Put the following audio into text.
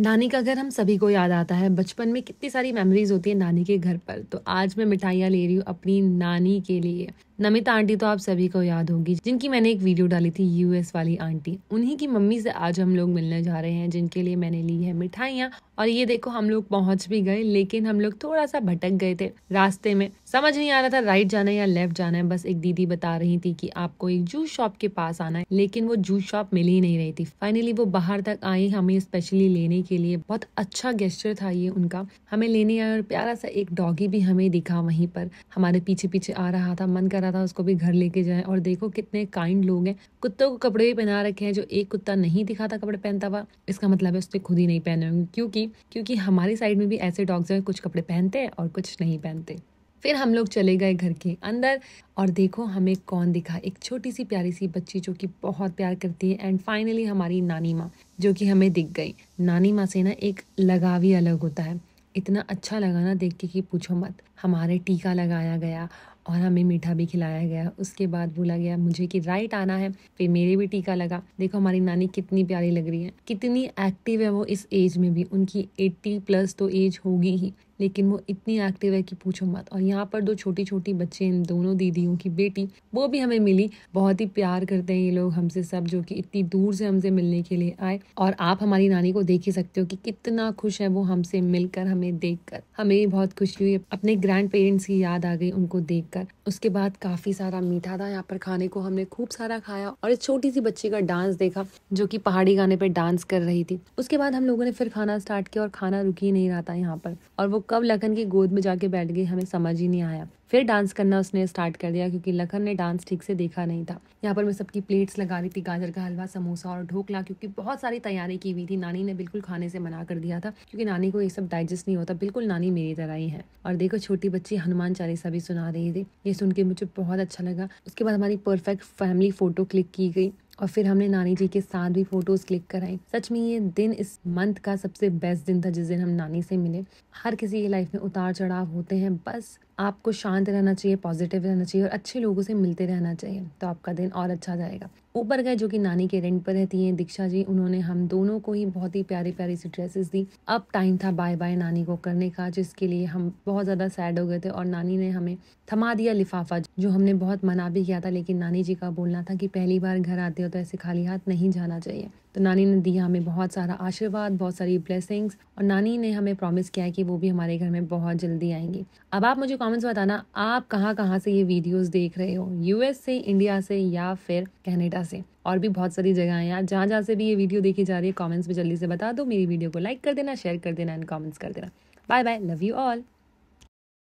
नानी का घर हम सभी को याद आता है बचपन में कितनी सारी मेमोरीज होती है नानी के घर पर तो आज मैं मिठाइयाँ ले रही हूँ अपनी नानी के लिए नमिता आंटी तो आप सभी को याद होगी जिनकी मैंने एक वीडियो डाली थी यूएस वाली आंटी उन्हीं की मम्मी से आज हम लोग मिलने जा रहे हैं जिनके लिए मैंने ली है मिठाइयाँ और ये देखो हम लोग पहुंच भी गए लेकिन हम लोग थोड़ा सा भटक गए थे रास्ते में समझ नहीं आ रहा था राइट जाना है या लेफ्ट जाना है बस एक दीदी बता रही थी कि आपको एक जूस शॉप के पास आना है लेकिन वो जूस शॉप मिल ही नहीं रही थी फाइनली वो बाहर तक आई हमें स्पेशली लेने के लिए बहुत अच्छा गेस्टर था ये उनका हमें लेने आया और प्यारा सा एक डॉगी भी हमें दिखा वहीं पर हमारे पीछे पीछे आ रहा था मन कर रहा था उसको भी घर लेके जाएं और देखो कितने काइंड लोग हैं कुत्तों को कपड़े भी पहना रखे हैं जो एक कुत्ता नहीं दिखाता कपड़े पहनता हुआ इसका मतलब है उसने खुद ही नहीं पहने होंगे क्योंकि क्योंकि हमारी साइड में भी ऐसे डॉग्स हैं कुछ कपड़े पहनते हैं और कुछ नहीं पहनते फिर हम लोग चले गए घर के अंदर और देखो हमें कौन दिखा एक छोटी सी प्यारी सी बच्ची जो कि बहुत प्यार करती है एंड फाइनली हमारी नानी माँ जो कि हमें दिख गई नानी माँ से ना एक लगाव ही अलग होता है इतना अच्छा लगा ना देख के कि पूछो मत हमारे टीका लगाया गया और हमें मीठा भी खिलाया गया उसके बाद बोला गया मुझे कि राइट आना है फिर मेरे भी टीका लगा देखो हमारी नानी कितनी प्यारी लग रही है कितनी एक्टिव है वो इस एज में भी उनकी एट्टी प्लस तो एज होगी ही लेकिन वो इतनी एक्टिव है कि पूछो मत और यहाँ पर दो छोटी छोटी बच्चे इन दोनों दीदियों की बेटी वो भी हमें मिली बहुत ही प्यार करते हैं ये लोग हमसे सब जो कि इतनी दूर से हमसे मिलने के लिए आए और आप हमारी नानी को देख ही सकते हो कि कितना खुश है वो हमसे मिलकर हमें कर हमें बहुत खुशी हुई अपने ग्रैंड पेरेंट्स की याद आ गई उनको कर उसके बाद काफी सारा मीठा था यहाँ पर खाने को हमने खूब सारा खाया और एक छोटी सी बच्ची का डांस देखा जो की पहाड़ी गाने पर डांस कर रही थी उसके बाद हम लोगों ने फिर खाना स्टार्ट किया और खाना रुकी नहीं रहा था यहाँ पर और वो कब लखन की गोद में जाके बैठ गई हमें समझ ही नहीं आया फिर डांस करना उसने स्टार्ट कर दिया क्योंकि लखन ने डांस ठीक से देखा नहीं था यहाँ पर मैं सबकी प्लेट्स लगा रही थी गाजर का हलवा समोसा और ढोकला क्योंकि बहुत सारी तैयारी की हुई थी नानी ने बिल्कुल खाने से मना कर दिया था क्योंकि नानी को ये सब डाइजेस्ट नहीं होता बिल्कुल नानी मेरी तरह ही है और देखो छोटी बच्ची हनुमान चालीसा भी सुना रही थी ये सुन के मुझे बहुत अच्छा लगा उसके बाद हमारी परफेक्ट फैमिली फोटो क्लिक की गई और फिर हमने नानी जी के साथ भी फोटोज़ क्लिक कराई सच में ये दिन इस मंथ का सबसे बेस्ट दिन था जिस दिन हम नानी से मिले हर किसी की लाइफ में उतार चढ़ाव होते हैं बस आपको शांत रहना चाहिए पॉजिटिव रहना चाहिए और अच्छे लोगों से मिलते रहना चाहिए तो आपका दिन और अच्छा जाएगा ऊपर गए जो कि नानी के रेंट पर रहती हैं दीक्षा जी उन्होंने हम दोनों को ही बहुत ही प्यारी प्यारी सी ड्रेसेस दी अब टाइम था बाय बाय नानी को करने का जिसके लिए हम बहुत ज़्यादा सैड हो गए थे और नानी ने हमें थमा दिया लिफाफा जो हमने बहुत मना भी किया था लेकिन नानी जी का बोलना था कि पहली बार घर आते हो तो ऐसे खाली हाथ नहीं जाना चाहिए तो नानी ने दिया हमें बहुत सारा आशीर्वाद बहुत सारी ब्लेसिंग्स और नानी ने हमें प्रॉमिस किया कि वो भी हमारे घर में बहुत जल्दी आएंगी अब आप मुझे कमेंट्स बताना आप कहाँ कहाँ से ये वीडियोस देख रहे हो यूएस से इंडिया से या फिर कनाडा से और भी बहुत सारी जगह हैं यार जहाँ जहाँ से भी ये वीडियो देखी जा रही है कमेंट्स में जल्दी से बता दो मेरी वीडियो को लाइक कर देना शेयर कर देना एंड कमेंट्स कर देना bye bye love you all